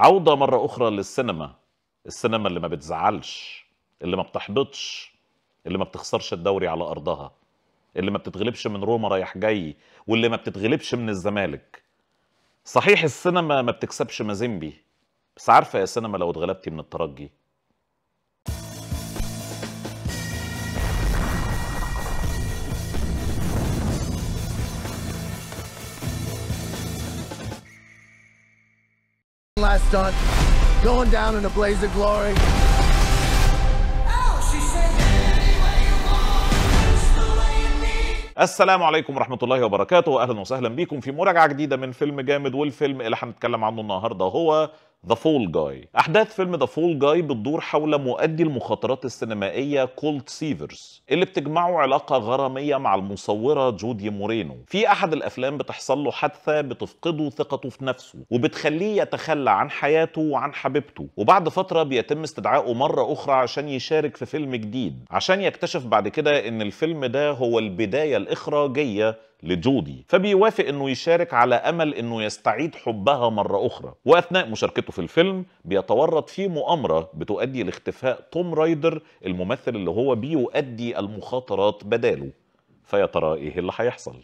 عودة مرة أخرى للسينما السينما اللي ما بتزعلش اللي ما بتحبطش اللي ما بتخسرش الدوري على أرضها اللي ما بتتغلبش من روما رايح جاي واللي ما بتتغلبش من الزمالك صحيح السينما ما بتكسبش مازيمبي بس عارفة يا سينما لو اتغلبتي من الترجي last stunt, going down in a blaze of glory. السلام عليكم ورحمة الله وبركاته أهلا وسهلا بكم في مراجعة جديدة من فيلم جامد والفيلم اللي هنتكلم عنه النهاردة هو ذا فول جاي احداث فيلم ذا فول جاي بتدور حول مؤدي المخاطرات السينمائيه كولت سيفرز اللي بتجمعه علاقه غراميه مع المصوره جودي مورينو في احد الافلام بتحصل له حادثه بتفقده ثقته في نفسه وبتخليه يتخلى عن حياته وعن حبيبته وبعد فتره بيتم استدعائه مره اخرى عشان يشارك في فيلم جديد عشان يكتشف بعد كده ان الفيلم ده هو البدايه الاخراجيه لجودي فبيوافق انه يشارك على امل انه يستعيد حبها مره اخرى واثناء مشاركته في الفيلم بيتورط في مؤامره بتؤدي لاختفاء توم رايدر الممثل اللي هو بيؤدي المخاطرات بداله فيا ترى ايه اللي هيحصل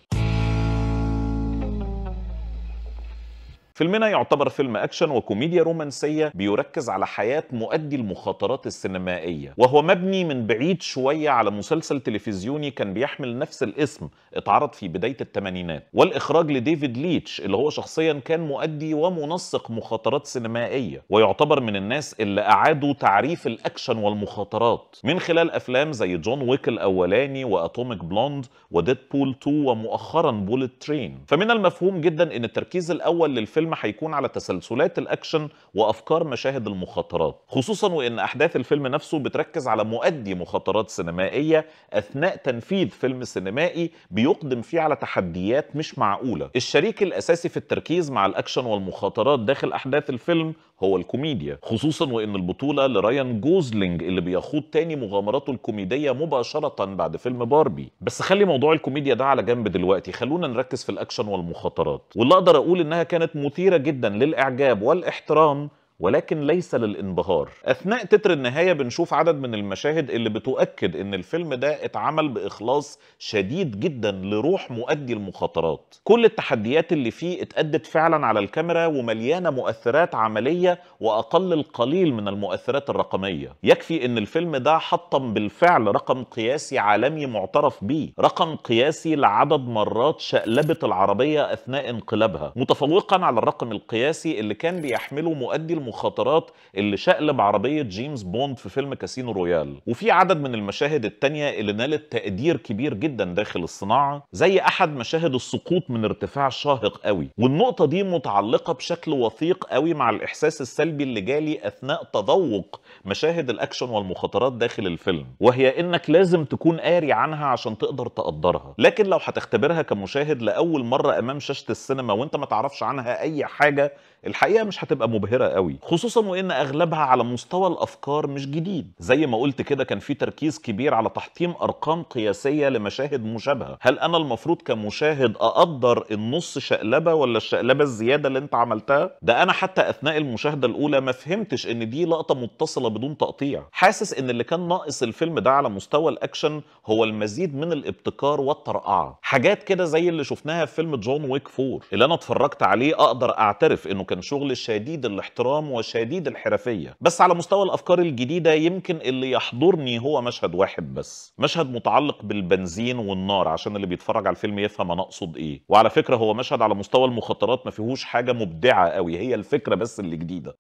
فيلمنا يعتبر فيلم اكشن وكوميديا رومانسيه بيركز على حياه مؤدي المخاطرات السينمائيه وهو مبني من بعيد شويه على مسلسل تلفزيوني كان بيحمل نفس الاسم اتعرض في بدايه الثمانينات والاخراج لديفيد ليتش اللي هو شخصيا كان مؤدي ومنسق مخاطرات سينمائيه ويعتبر من الناس اللي اعادوا تعريف الاكشن والمخاطرات من خلال افلام زي جون ويك الاولاني واتوميك بلوند وديد بول 2 ومؤخرا بولت ترين فمن المفهوم جدا ان التركيز الاول للفيلم الفيلم هيكون على تسلسلات الاكشن وافكار مشاهد المخاطرات خصوصا وان احداث الفيلم نفسه بتركز على مؤدي مخاطرات سينمائيه اثناء تنفيذ فيلم سينمائي بيقدم فيه على تحديات مش معقوله الشريك الاساسي في التركيز مع الاكشن والمخاطرات داخل احداث الفيلم هو الكوميديا خصوصا وان البطوله لرايان جوزلينج اللي بيخوض تاني مغامراته الكوميديه مباشره بعد فيلم باربي بس خلي موضوع الكوميديا ده على جنب دلوقتي خلونا نركز في الاكشن والمخاطرات واللي اقدر اقول انها كانت مثيره جدا للاعجاب والاحترام ولكن ليس للانبهار اثناء تتر النهايه بنشوف عدد من المشاهد اللي بتؤكد ان الفيلم ده اتعمل باخلاص شديد جدا لروح مؤدي المخاطرات كل التحديات اللي فيه اتادت فعلا على الكاميرا ومليانه مؤثرات عمليه واقل القليل من المؤثرات الرقميه يكفي ان الفيلم ده حطم بالفعل رقم قياسي عالمي معترف بيه رقم قياسي لعدد مرات شقلبت العربيه اثناء انقلابها متفوقا على الرقم القياسي اللي كان بيحمله مؤدي المخاطرات اللي شقلب عربيه جيمس بوند في فيلم كاسينو رويال وفي عدد من المشاهد التانية اللي نالت تقدير كبير جدا داخل الصناعه زي احد مشاهد السقوط من ارتفاع شاهق قوي والنقطه دي متعلقه بشكل وثيق قوي مع الاحساس السلبي اللي جالي اثناء تذوق مشاهد الاكشن والمخاطرات داخل الفيلم وهي انك لازم تكون قاري عنها عشان تقدر تقدرها لكن لو هتختبرها كمشاهد لاول مره امام شاشه السينما وانت ما تعرفش عنها اي حاجه الحقيقه مش هتبقى مبهره قوي خصوصا وان اغلبها على مستوى الافكار مش جديد زي ما قلت كده كان في تركيز كبير على تحطيم ارقام قياسيه لمشاهد مشابهه هل انا المفروض كمشاهد اقدر النص شقلبه ولا الشقلبه الزياده اللي انت عملتها ده انا حتى اثناء المشاهده الاولى ما فهمتش ان دي لقطه متصله بدون تقطيع حاسس ان اللي كان ناقص الفيلم ده على مستوى الاكشن هو المزيد من الابتكار والترقعه حاجات كده زي اللي شفناها في فيلم جون ويك 4 اللي انا اتفرجت عليه اقدر اعترف انه كان شغل شديد الاحترام وشديد الحرفيه بس على مستوى الافكار الجديده يمكن اللي يحضرني هو مشهد واحد بس مشهد متعلق بالبنزين والنار عشان اللي بيتفرج على الفيلم يفهم انا اقصد ايه وعلى فكره هو مشهد على مستوى المخاطرات ما فيهوش حاجه مبدعه قوي هي الفكره بس اللي جديده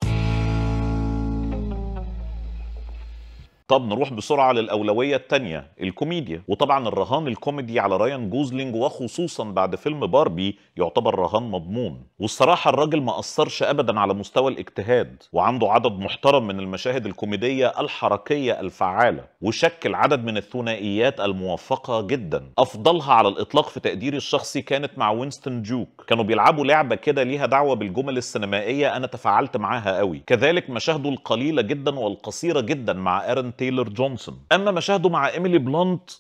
طب نروح بسرعه للاولويه الثانيه الكوميديا وطبعا الرهان الكوميدي على رايان جوزلينج وخصوصا بعد فيلم باربي يعتبر رهان مضمون والصراحه الراجل ما اثرش ابدا على مستوى الاجتهاد وعنده عدد محترم من المشاهد الكوميديه الحركيه الفعاله وشكل عدد من الثنائيات الموفقه جدا افضلها على الاطلاق في تقديري الشخصي كانت مع وينستون جوك كانوا بيلعبوا لعبه كده ليها دعوه بالجمل السينمائيه انا تفاعلت معاها قوي كذلك مشاهده القليله جدا والقصيره جدا مع ارن تايلر جونسون اما مشاهده مع ايميلي بلانت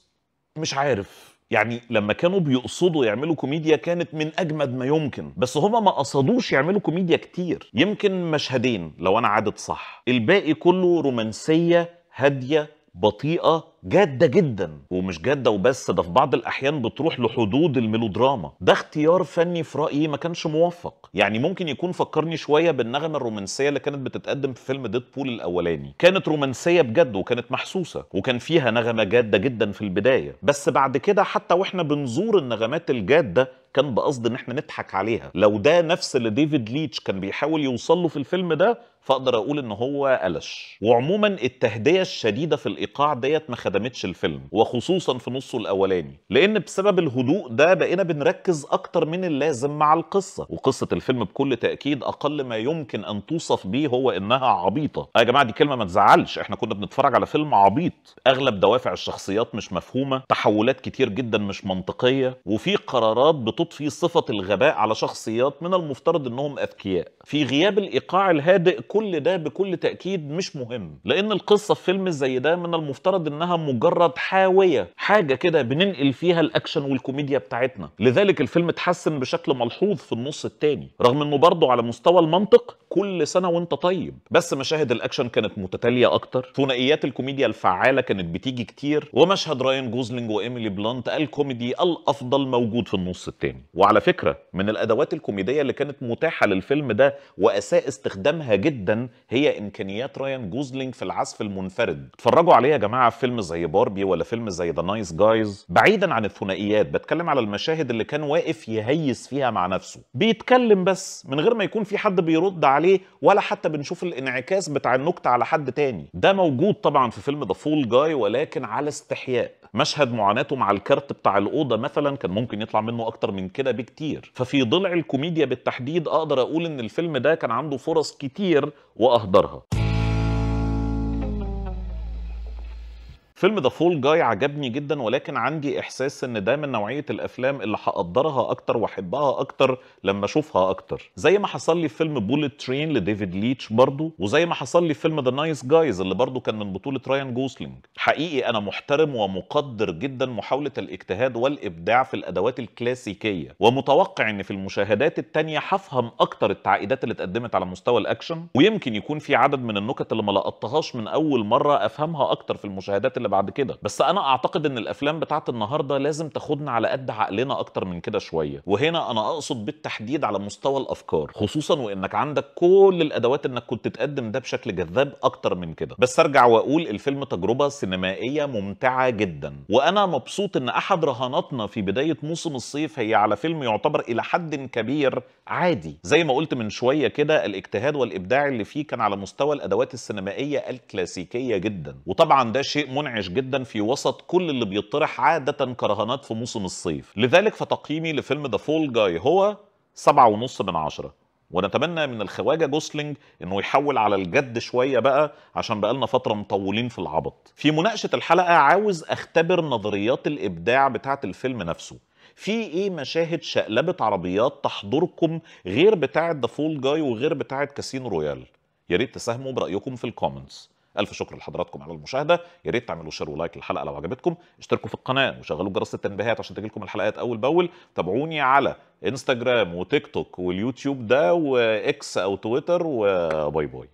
مش عارف يعني لما كانوا بيقصدوا يعملوا كوميديا كانت من اجمد ما يمكن بس هما ما قصدوش يعملوا كوميديا كتير يمكن مشهدين لو انا عدد صح الباقي كله رومانسيه هاديه بطيئه جاده جدا ومش جاده وبس ده في بعض الاحيان بتروح لحدود الميلودراما ده اختيار فني في رايي ما كانش موفق يعني ممكن يكون فكرني شويه بالنغمه الرومانسيه اللي كانت بتتقدم في فيلم ديد بول الاولاني كانت رومانسيه بجد وكانت محسوسه وكان فيها نغمه جاده جدا في البدايه بس بعد كده حتى واحنا بنزور النغمات الجاده كان بقصد ان احنا نضحك عليها لو ده نفس اللي ديفيد ليتش كان بيحاول يوصل له في الفيلم ده فاقدر اقول ان هو قلش وعموما التهدئه الشديده في الايقاع ديت ما خدمتش الفيلم وخصوصا في نصه الاولاني لان بسبب الهدوء ده بقينا بنركز اكتر من اللازم مع القصه وقصه الفيلم بكل تاكيد اقل ما يمكن ان توصف بيه هو انها عبيطه آه يا جماعه دي كلمه ما تزعلش احنا كنا بنتفرج على فيلم عبيط اغلب دوافع الشخصيات مش مفهومه تحولات كتير جدا مش منطقيه وفي قرارات بتضفي صفه الغباء على شخصيات من المفترض انهم اذكياء في غياب الايقاع الهادئ كل ده بكل تاكيد مش مهم لان القصه في فيلم زي ده من المفترض انها مجرد حاويه حاجه كده بننقل فيها الاكشن والكوميديا بتاعتنا لذلك الفيلم اتحسن بشكل ملحوظ في النص الثاني رغم انه برضه على مستوى المنطق كل سنه وانت طيب بس مشاهد الاكشن كانت متتاليه اكتر ثنائيات الكوميديا الفعاله كانت بتيجي كتير ومشهد راين جوزلينج وايميلي بلانت الكوميدي الافضل موجود في النص الثاني وعلى فكره من الادوات الكوميديه اللي كانت متاحه للفيلم ده واساء استخدامها جدا هي امكانيات راين جوزلينج في العزف المنفرد اتفرجوا عليه يا جماعه في فيلم زي باربي ولا فيلم زي ذا نايس جايز بعيدا عن الثنائيات بتكلم على المشاهد اللي كان واقف يهيس فيها مع نفسه بيتكلم بس من غير ما يكون في حد بيرد عليه ولا حتى بنشوف الانعكاس بتاع النكته على حد تاني ده موجود طبعا في فيلم ذا فول جاي ولكن على استحياء مشهد معاناته مع الكارت بتاع الاوضه مثلا كان ممكن يطلع منه اكتر من كده بكتير ففي ضلع الكوميديا بالتحديد اقدر اقول ان الفيلم ده كان عنده فرص كتير واهدرها فيلم ذا فول جاي عجبني جدا ولكن عندي احساس ان ده من نوعيه الافلام اللي هقدرها اكتر واحبها اكتر لما اشوفها اكتر زي ما حصل لي في فيلم بولت ترين لديفيد ليتش برضو وزي ما حصل لي في فيلم ذا نايس جايز اللي برضو كان من بطوله رايان جوسلينج حقيقي انا محترم ومقدر جدا محاوله الاجتهاد والابداع في الادوات الكلاسيكيه ومتوقع ان في المشاهدات الثانيه هفهم اكتر التعقيدات اللي اتقدمت على مستوى الاكشن ويمكن يكون في عدد من النكت اللي ما لقطتهاش من اول مره افهمها اكتر في المشاهدات اللي بعد كده بس انا اعتقد ان الافلام بتاعت النهارده لازم تاخدنا على قد عقلنا اكتر من كده شويه وهنا انا اقصد بالتحديد على مستوى الافكار خصوصا وانك عندك كل الادوات انك كنت تقدم ده بشكل جذاب اكتر من كده بس ارجع واقول الفيلم تجربه سينمائيه ممتعه جدا وانا مبسوط ان احد رهاناتنا في بدايه موسم الصيف هي على فيلم يعتبر الى حد كبير عادي زي ما قلت من شويه كده الاجتهاد والابداع اللي فيه كان على مستوى الادوات السينمائيه الكلاسيكيه جدا وطبعا ده شيء منعم منعش جدا في وسط كل اللي بيطرح عادة كرهانات في موسم الصيف لذلك فتقييمي لفيلم ذا فول جاي هو سبعة ونص من عشرة ونتمنى من الخواجة جوسلينج انه يحول على الجد شوية بقى عشان بقالنا فترة مطولين في العبط في مناقشة الحلقة عاوز اختبر نظريات الابداع بتاعة الفيلم نفسه في ايه مشاهد شقلبة عربيات تحضركم غير بتاعة ذا فول جاي وغير بتاعة كاسين رويال يا ريت تساهموا برايكم في الكومنتس الف شكر لحضراتكم على المشاهده يا ريت تعملوا شير ولايك للحلقه لو عجبتكم اشتركوا في القناه وشغلوا جرس التنبيهات عشان تجيلكم الحلقات اول باول تابعوني على انستجرام وتيك توك واليوتيوب ده واكس او تويتر وباي باي